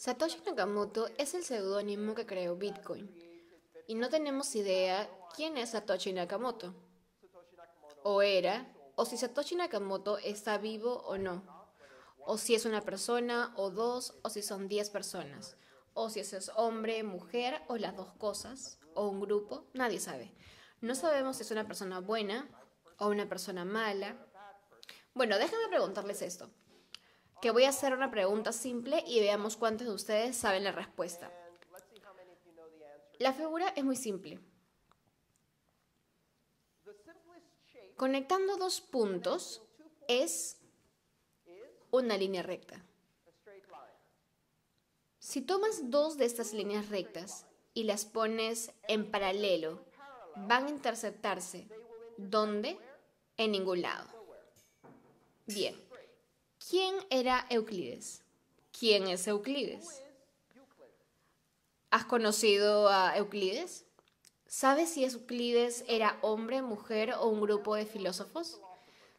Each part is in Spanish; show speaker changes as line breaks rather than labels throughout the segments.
Satoshi Nakamoto es el seudónimo que creó Bitcoin. Y no tenemos idea quién es Satoshi Nakamoto. O era, o si Satoshi Nakamoto está vivo o no. O si es una persona, o dos, o si son diez personas. O si es hombre, mujer, o las dos cosas, o un grupo, nadie sabe. No sabemos si es una persona buena o una persona mala. Bueno, déjenme preguntarles esto que voy a hacer una pregunta simple y veamos cuántos de ustedes saben la respuesta. La figura es muy simple. Conectando dos puntos es una línea recta. Si tomas dos de estas líneas rectas y las pones en paralelo, van a interceptarse. ¿Dónde? En ningún lado. Bien. ¿Quién era Euclides? ¿Quién es Euclides? ¿Has conocido a Euclides? ¿Sabes si Euclides era hombre, mujer o un grupo de filósofos?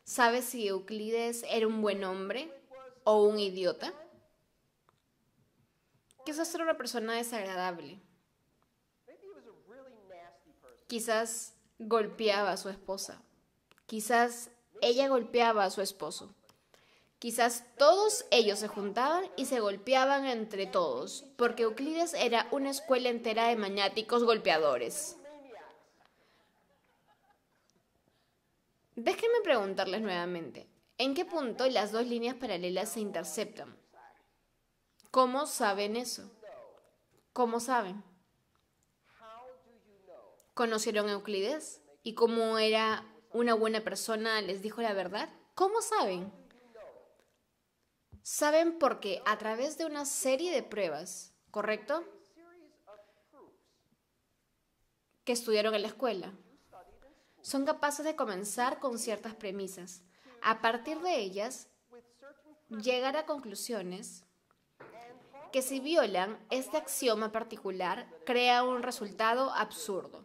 ¿Sabes si Euclides era un buen hombre o un idiota? Quizás era una persona desagradable. Quizás golpeaba a su esposa. Quizás ella golpeaba a su esposo. Quizás todos ellos se juntaban y se golpeaban entre todos, porque Euclides era una escuela entera de maniáticos golpeadores. Déjenme preguntarles nuevamente, ¿en qué punto las dos líneas paralelas se interceptan? ¿Cómo saben eso? ¿Cómo saben? ¿Conocieron a Euclides? ¿Y cómo era una buena persona? ¿Les dijo la verdad? ¿Cómo saben? Saben porque a través de una serie de pruebas, ¿correcto? Que estudiaron en la escuela. Son capaces de comenzar con ciertas premisas. A partir de ellas, llegar a conclusiones que si violan este axioma particular, crea un resultado absurdo.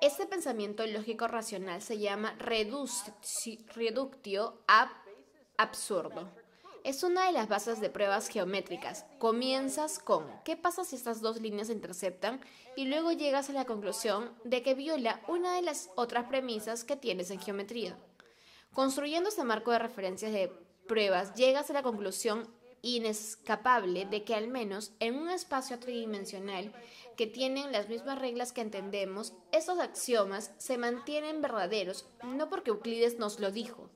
Este pensamiento lógico racional se llama reductio a absurdo. Es una de las bases de pruebas geométricas. Comienzas con ¿qué pasa si estas dos líneas se interceptan? y luego llegas a la conclusión de que viola una de las otras premisas que tienes en geometría. Construyendo este marco de referencias de pruebas, llegas a la conclusión inescapable de que al menos en un espacio tridimensional que tienen las mismas reglas que entendemos, esos axiomas se mantienen verdaderos no porque Euclides nos lo dijo,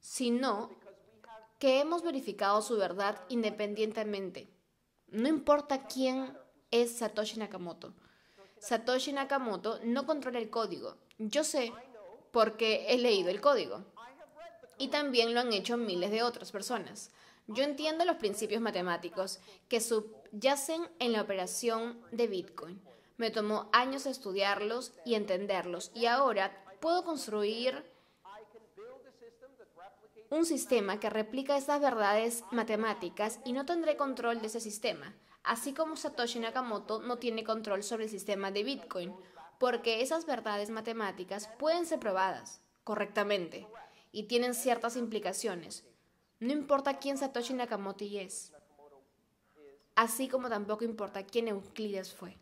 sino que hemos verificado su verdad independientemente. No importa quién es Satoshi Nakamoto. Satoshi Nakamoto no controla el código. Yo sé porque he leído el código. Y también lo han hecho miles de otras personas. Yo entiendo los principios matemáticos que subyacen en la operación de Bitcoin. Me tomó años estudiarlos y entenderlos y ahora puedo construir un sistema que replica esas verdades matemáticas y no tendré control de ese sistema, así como Satoshi Nakamoto no tiene control sobre el sistema de Bitcoin, porque esas verdades matemáticas pueden ser probadas correctamente y tienen ciertas implicaciones, no importa quién Satoshi Nakamoto es, así como tampoco importa quién Euclides fue.